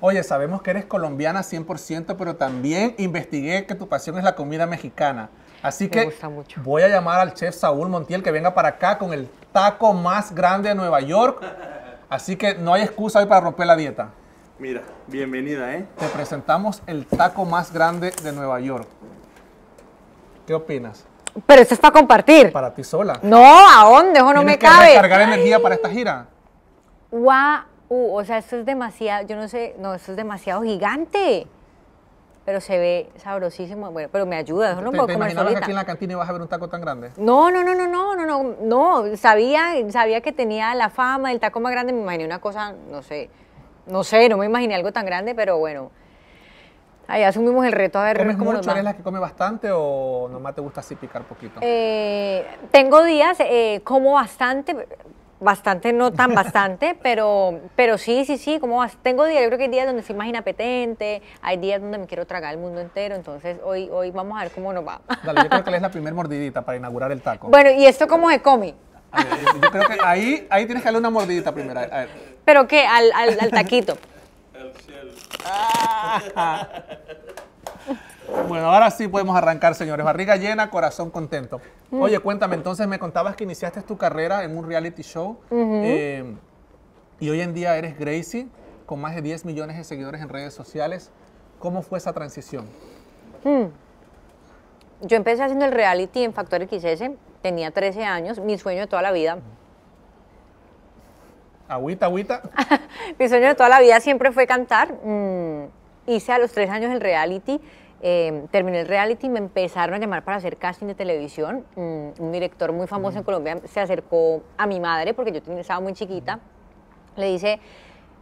Oye, sabemos que eres colombiana 100%, pero también investigué que tu pasión es la comida mexicana. Así que voy a llamar al chef Saúl Montiel que venga para acá con el taco más grande de Nueva York. Así que no hay excusa hoy para romper la dieta. Mira, bienvenida, ¿eh? Te presentamos el taco más grande de Nueva York. ¿Qué opinas? Pero eso es para compartir. Para ti sola. No, ¿a dónde? no me que recargar cargar energía para esta gira? Guau. Uh, o sea, esto es demasiado, yo no sé, no, esto es demasiado gigante. Pero se ve sabrosísimo. Bueno, pero me ayuda, eso no puedo comer que aquí en la cantina ibas a ver un taco tan grande? No, no, no, no, no, no, no, no. Sabía, sabía que tenía la fama, del taco más grande, me imaginé una cosa, no sé, no sé, no me imaginé algo tan grande, pero bueno. Ahí asumimos el reto a ver ¿Comes cómo mucho? ¿Eres la que come bastante o nomás te gusta así picar poquito? Eh, tengo días, eh, como bastante, Bastante, no tan bastante, pero, pero sí, sí, sí, como tengo días, yo creo que hay días donde soy más inapetente, hay días donde me quiero tragar el mundo entero, entonces hoy, hoy vamos a ver cómo nos va. Dale, yo creo que es la primera mordidita para inaugurar el taco. Bueno, ¿y esto cómo se come? yo creo que ahí, ahí tienes que darle una mordidita primero. ¿Pero qué? Al, al, taquito. El cielo. Ah. Bueno, ahora sí podemos arrancar, señores. Barriga llena, corazón contento. Mm. Oye, cuéntame, entonces me contabas que iniciaste tu carrera en un reality show eh, y hoy en día eres Gracie con más de 10 millones de seguidores en redes sociales. ¿Cómo fue esa transición? Hmm. Yo empecé haciendo el reality en Factor XS, tenía 13 años, mi sueño de toda la vida. Agüita, agüita. mi sueño de toda la vida siempre fue cantar. Mm, hice a los 3 años el reality Em, terminé el reality, me empezaron a llamar para hacer casting de televisión. Mm, un director muy famoso en mm. Colombia se acercó a mi madre, porque yo estaba muy chiquita. Le dice,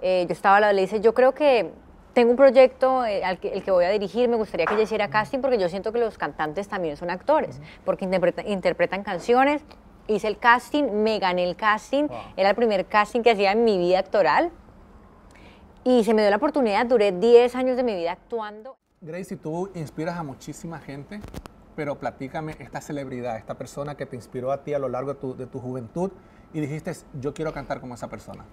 eh, yo estaba le dice, yo creo que tengo un proyecto eh, al que, el que voy a dirigir, me gustaría que yo hiciera casting, porque yo siento que los cantantes también son actores, porque interpretan canciones. Hice el casting, me gané el casting, era el primer casting que hacía en mi vida actoral. Y se me dio la oportunidad, duré 10 años de mi vida actuando. Gracie, tú inspiras a muchísima gente, pero platícame esta celebridad, esta persona que te inspiró a ti a lo largo de tu, juventud y dijiste, yo quiero cantar como esa persona.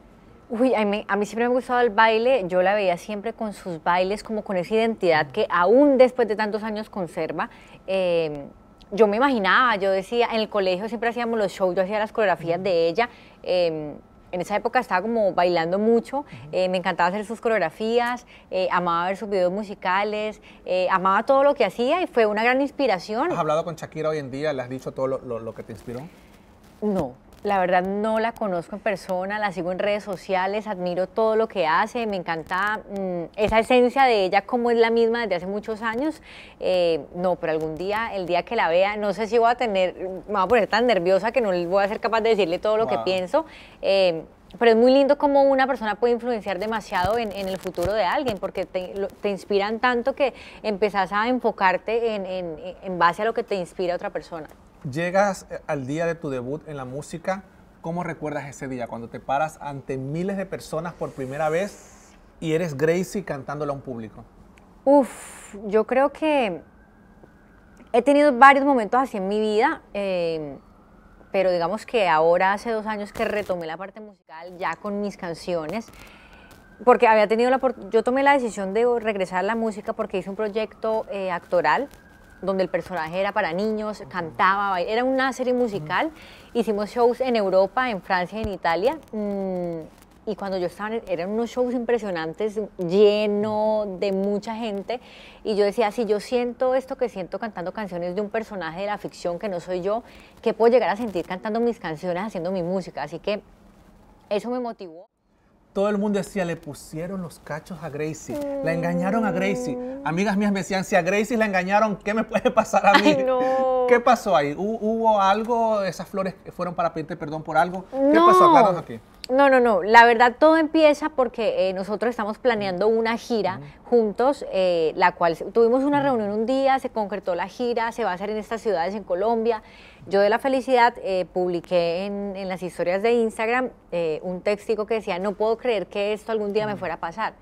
Uy, a mí, siempre me ha gustado el baile, yo la veía siempre con sus bailes, como con esa identidad que aún después de tantos años conserva. Em, yo me imaginaba, yo decía, en el colegio siempre hacíamos los shows, yo hacía las coreografías de ella. Em, en esa época estaba como bailando mucho, eh, me encantaba hacer sus coreografías, eh, amaba ver sus videos musicales, eh, amaba todo lo que hacía y fue una gran inspiración. ¿Has hablado con Shakira hoy en día? ¿Le has dicho todo lo que te inspiró? No, la verdad no la conozco en persona, la sigo en redes sociales, admiro todo lo que hace, me encanta mm, esa esencia de ella como es la misma desde hace muchos años. Eh, no, pero algún día, el día que la vea, no sé si voy a tener, me voy a poner tan nerviosa que no voy a ser capaz de decirle todo lo que pienso. Eh, pero es muy lindo cómo una persona puede influenciar demasiado en, el futuro de alguien, porque te, inspiran tanto que empezás a enfocarte en, base a lo que te inspira otra persona llegas eh, al día de tu debut en la música, ¿cómo recuerdas ese día? Cuando te paras ante miles de personas por primera vez y eres Gracie cantándola a un público. Uf, yo creo que he tenido varios momentos así en mi vida, em, pero digamos que ahora hace dos años que retomé la parte musical ya con mis canciones, porque había tenido la... Yo tomé la decisión de regresar a la música porque hice un proyecto eh, actoral donde el personaje era para niños, cantaba, bailaba. era una serie musical. Hicimos shows en Europa, en Francia, en Italia. Mm, y cuando yo estaba, eran unos shows impresionantes, lleno de mucha gente. Y yo decía, si yo siento esto que siento cantando canciones de un personaje de la ficción que no soy yo, ¿qué puedo llegar a sentir cantando mis canciones, haciendo mi música? Así que eso me motivó todo el mundo decía, le pusieron los cachos a Gracie, la engañaron a Gracie. Amigas mías me decían, si a Gracie la engañaron, ¿qué me puede pasar a mí? ¿Qué pasó ahí? ¿Hubo algo? ¿Esas flores fueron para pedirte perdón por algo? ¿Qué pasó? acá? aquí. No, no, no. La verdad todo empieza porque eh, nosotros estamos planeando mm. una gira mm. juntos, eh, la cual tuvimos una mm. reunión un día, se concretó la gira, se va a hacer en estas ciudades en Colombia. Yo de la felicidad eh, publiqué en, las historias de Instagram un textico que decía, no puedo creer que esto algún día me fuera a pasar.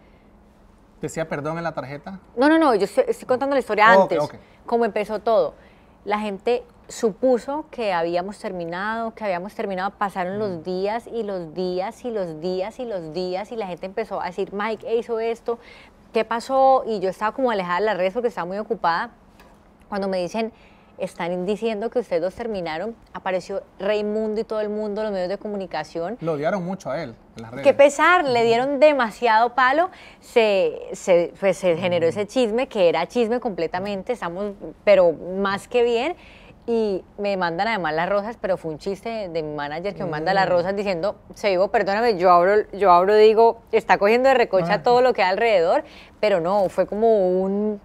¿Decía perdón en la tarjeta? No, no, no, yo estoy, contando la historia antes, cómo empezó todo. La gente supuso que habíamos terminado, que habíamos terminado, pasaron los mm. días y los días y los días y los días y la gente empezó a decir, Mike hizo esto, ¿qué pasó? Y yo estaba como alejada de las redes porque estaba muy ocupada. Cuando me dicen, están diciendo que ustedes dos terminaron, apareció Raimundo y todo el mundo, los medios de comunicación. Lo odiaron mucho a él en Qué pesar, le dieron demasiado palo, se, se, pues, se generó ese chisme, que era chisme completamente, estamos, pero más que bien y me mandan además las rosas, pero fue un chiste de mi manager que me manda las mm. rosas diciendo, se perdóname, yo abro, yo abro, digo, está cogiendo de recocha ah. todo lo que hay alrededor, pero no, fue como un,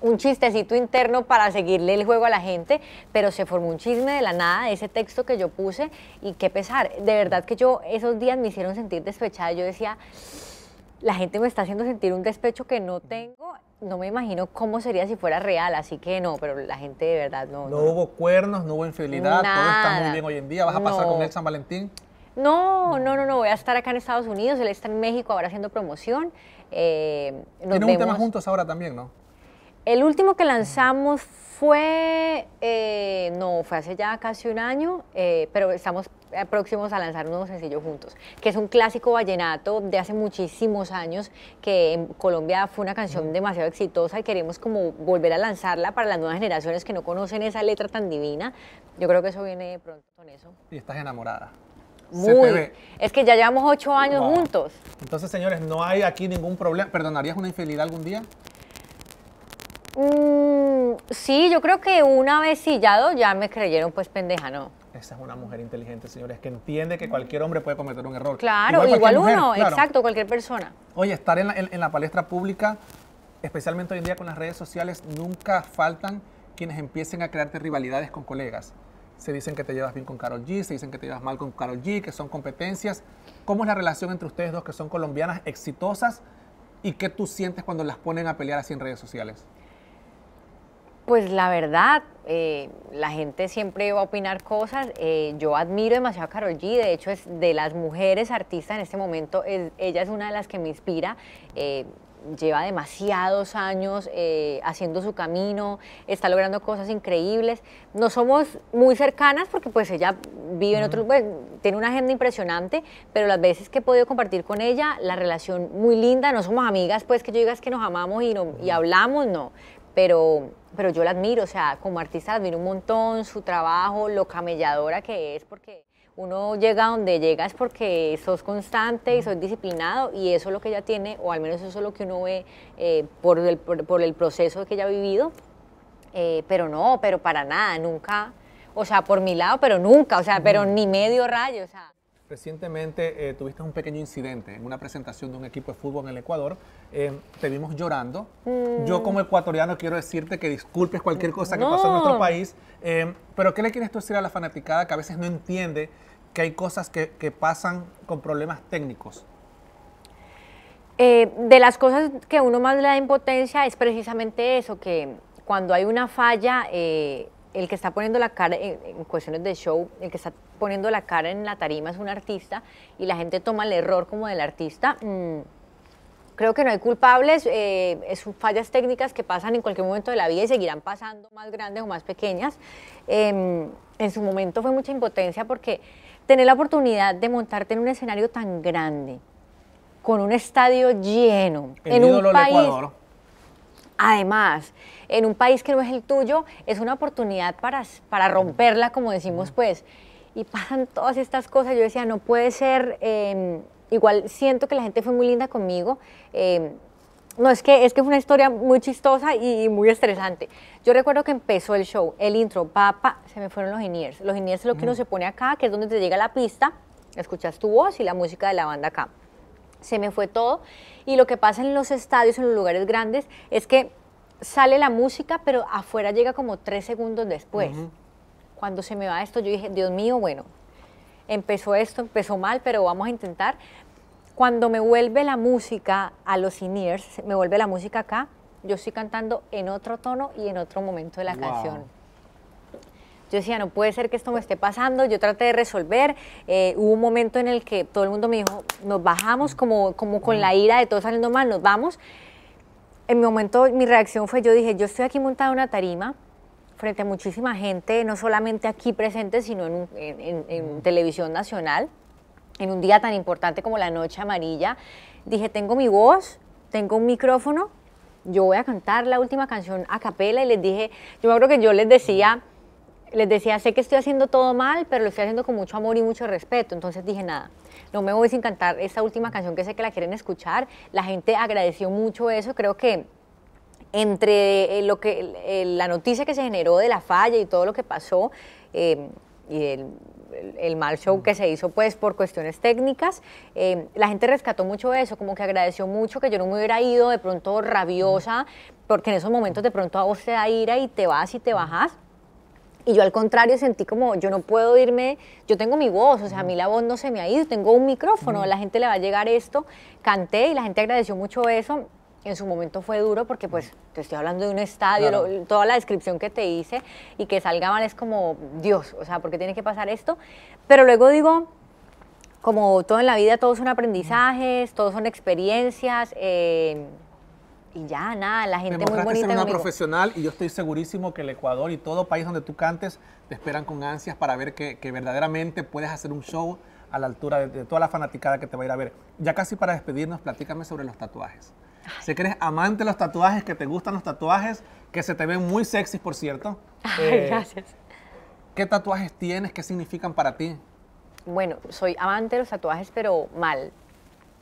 un chistecito interno para seguirle el juego a la gente, pero se formó un chisme de la nada ese texto que yo puse y qué pesar, de verdad que yo esos días me hicieron sentir despechada, yo decía, la gente me está haciendo sentir un despecho que no tengo no me imagino cómo sería si fuera real, así que no, pero la gente de verdad no. No, hubo cuernos, no hubo infidelidad, todo está muy bien hoy en día. ¿Vas a pasar con él San Valentín? No, no, no, no, voy a estar acá en Estados Unidos, él está en México ahora haciendo promoción. Eh, un tema juntos ahora también, ¿no? El último que lanzamos fue, eh, no, fue hace ya casi un año, eh, pero estamos próximos a lanzar un nuevo sencillo juntos, que es un clásico vallenato de hace muchísimos años, que en Colombia fue una canción demasiado exitosa y queremos como volver a lanzarla para las nuevas generaciones que no conocen esa letra tan divina. Yo creo que eso viene pronto con eso. Y estás enamorada. Muy. Es que ya llevamos ocho años juntos. Entonces, señores, no hay aquí ningún problema. ¿Perdonarías una infidelidad algún día? Mm, sí, yo creo que una vez sillado ya me creyeron pues pendeja, ¿no? Esa es una mujer inteligente, señores, que entiende que cualquier hombre puede cometer un error. Claro, igual, uno, exacto, cualquier persona. Oye, estar en la, la palestra pública, especialmente hoy en día con las redes sociales, nunca faltan quienes empiecen a crearte rivalidades con colegas. Se dicen que te llevas bien con Carol G, se dicen que te llevas mal con Carol G, que son competencias. ¿Cómo es la relación entre ustedes dos que son colombianas exitosas y qué tú sientes cuando las ponen a pelear así en redes sociales? Pues la verdad, eh, la gente siempre va a opinar cosas. Eh, yo admiro demasiado a Carol G. De hecho, es de las mujeres artistas en este momento, ella es una de las que me inspira. Eh, lleva demasiados años haciendo su camino, está logrando cosas increíbles. No somos muy cercanas porque pues ella vive en otro bueno, pues, tiene una agenda impresionante, pero las veces que he podido compartir con ella, la relación muy linda, no somos amigas pues que yo digas que nos amamos y, no, y hablamos, no, pero pero yo la admiro, o sea, como artista admiro un montón, su trabajo, lo camelladora que es, porque uno llega donde llega es porque sos constante y sos disciplinado y eso es lo que ella tiene, o al menos eso es lo que uno ve eh, por, el, por, el, proceso que ella ha vivido, eh, pero no, pero para nada, nunca, o sea, por mi lado, pero nunca, o sea, pero ni medio rayo, o sea. Recientemente eh, tuviste un pequeño incidente en una presentación de un equipo de fútbol en el Ecuador. Eh, te vimos llorando. Mm. Yo como ecuatoriano quiero decirte que disculpes cualquier cosa que pasó en nuestro país. Eh, pero ¿qué le quieres tú decir a la fanaticada que a veces no entiende que hay cosas que, que pasan con problemas técnicos? de las cosas que uno más le da impotencia es precisamente eso, que cuando hay una falla el que está poniendo la cara en, cuestiones de show, el que está poniendo la cara en la tarima es un artista y la gente toma el error como del artista. Mm, creo que no hay culpables, eh, son fallas técnicas que pasan en cualquier momento de la vida y seguirán pasando más grandes o más pequeñas. Em, en su momento fue mucha impotencia porque tener la oportunidad de montarte en un escenario tan grande, con un estadio lleno, en un país... Además, en un país que no es el tuyo, es una oportunidad para, para romperla, como decimos, pues. Y pasan todas estas cosas. Yo decía, no puede ser. Em, igual siento que la gente fue muy linda conmigo. Em, no, es que, es que fue una historia muy chistosa y, muy estresante. Yo recuerdo que empezó el show, el intro, papá, se me fueron los ingenieros Los ingenieros es lo que uno mm. se pone acá, que es donde te llega la pista, escuchas tu voz y la música de la banda acá se me fue todo. Y lo que pasa en los estadios, en los lugares grandes, es que sale la música, pero afuera llega como tres segundos después. Cuando se me va esto, yo dije, Dios mío, bueno, empezó esto, empezó mal, pero vamos a intentar. Cuando me vuelve la música a los in me vuelve la música acá, yo estoy cantando en otro tono y en otro momento de la canción. Yo decía, no puede ser que esto me esté pasando, yo traté de resolver, eh, hubo un momento en el que todo el mundo me dijo, nos bajamos como, como con la ira de todo saliendo mal, nos vamos. En mi momento mi reacción fue, yo dije, yo estoy aquí montada en una tarima, frente a muchísima gente, no solamente aquí presente, sino en, televisión nacional, en un día tan importante como la Noche Amarilla. Dije, tengo mi voz, tengo un micrófono, yo voy a cantar la última canción a capela y les dije, yo me acuerdo que yo les decía les decía, sé que estoy haciendo todo mal, pero lo estoy haciendo con mucho amor y mucho respeto. Entonces dije, nada, no me voy sin cantar esta última canción que sé que la quieren escuchar. La gente agradeció mucho eso. Creo que entre eh, lo que, la noticia que se generó de la falla y todo lo que pasó, em, y el, mal show que se hizo pues por cuestiones técnicas, em, la gente rescató mucho eso, como que agradeció mucho que yo no me hubiera ido de pronto rabiosa, porque en esos momentos de pronto a vos te da ira y te vas y te bajas y yo al contrario sentí como, yo no puedo irme, yo tengo mi voz, o sea, a mí la voz no se me ha ido, tengo un micrófono, la gente le va a llegar esto. Canté y la gente agradeció mucho eso. En su momento fue duro porque pues te estoy hablando de un estadio, toda la descripción que te hice y que salgaban es como, Dios, o sea, ¿por qué tiene que pasar esto? Pero luego digo, como todo en la vida, todos son aprendizajes, todos son experiencias. Eh, y ya, nada, la gente muy bonita. Ser una profesional y yo estoy segurísimo que el Ecuador y todo país donde tú cantes te esperan con ansias para ver que, verdaderamente puedes hacer un show a la altura de, toda la fanaticada que te va a ir a ver. Ya casi para despedirnos, platícame sobre los tatuajes. Si eres amante de los tatuajes, que te gustan los tatuajes, que se te ven muy sexys, por cierto. Eh, gracias. ¿Qué tatuajes tienes? ¿Qué significan para ti? Bueno, soy amante de los tatuajes, pero mal.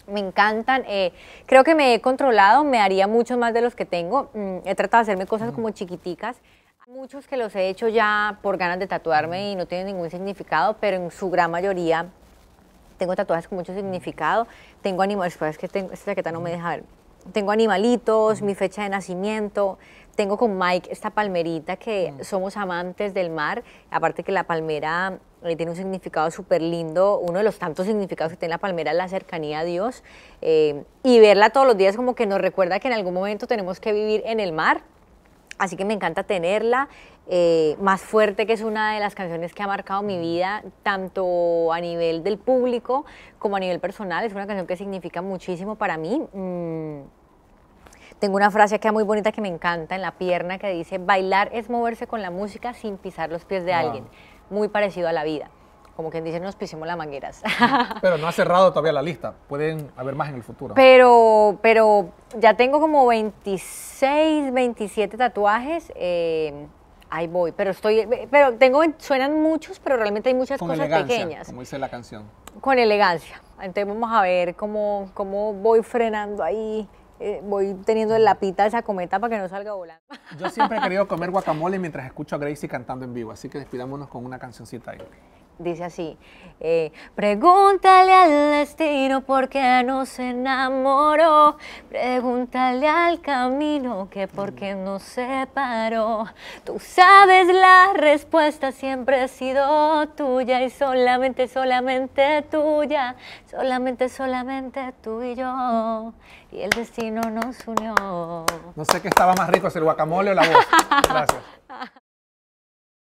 Me encantan, eh, creo que me he controlado, me haría mucho más de los que tengo. Mm, he tratado de hacerme cosas como chiquiticas. Muchos que los he hecho ya por ganas de tatuarme y no tienen ningún significado, pero en su gran mayoría tengo tatuajes con mucho significado. Tengo animales, pues, es que tengo, no me deja ver. Tengo animalitos, mi fecha de nacimiento. Tengo con Mike esta palmerita que somos amantes del mar. Aparte que la palmera ahí tiene un significado súper lindo, uno de los tantos significados que tiene la palmera es la cercanía a Dios. Eh, y verla todos los días como que nos recuerda que en algún momento tenemos que vivir en el mar. Así que me encanta tenerla. Eh, más fuerte, que es una de las canciones que ha marcado mi vida, tanto a nivel del público como a nivel personal. Es una canción que significa muchísimo para mí. Mm, tengo una frase que es muy bonita que me encanta en la pierna que dice, bailar es moverse con la música sin pisar los pies de alguien muy parecido a la vida. Como quien dice, nos pisemos las mangueras. Pero no ha cerrado todavía la lista. Pueden haber más en el futuro. Pero, pero ya tengo como 26, 27 tatuajes. Eh, ahí voy. Pero estoy, pero tengo, suenan muchos, pero realmente hay muchas cosas pequeñas. Como dice la canción. Con elegancia. Entonces vamos a ver cómo, cómo voy frenando ahí eh, voy teniendo la pita esa cometa para que no salga volando. Yo siempre he querido comer guacamole mientras escucho a Gracie cantando en vivo, así que despidámonos con una cancioncita ahí dice así, eh, pregúntale al destino por qué nos enamoró, pregúntale al camino que por qué nos separó. Tú sabes la respuesta, siempre ha sido tuya y solamente, solamente tuya, solamente, solamente tú y yo. Y el destino nos unió. No sé qué estaba más rico, el guacamole o la voz. Gracias.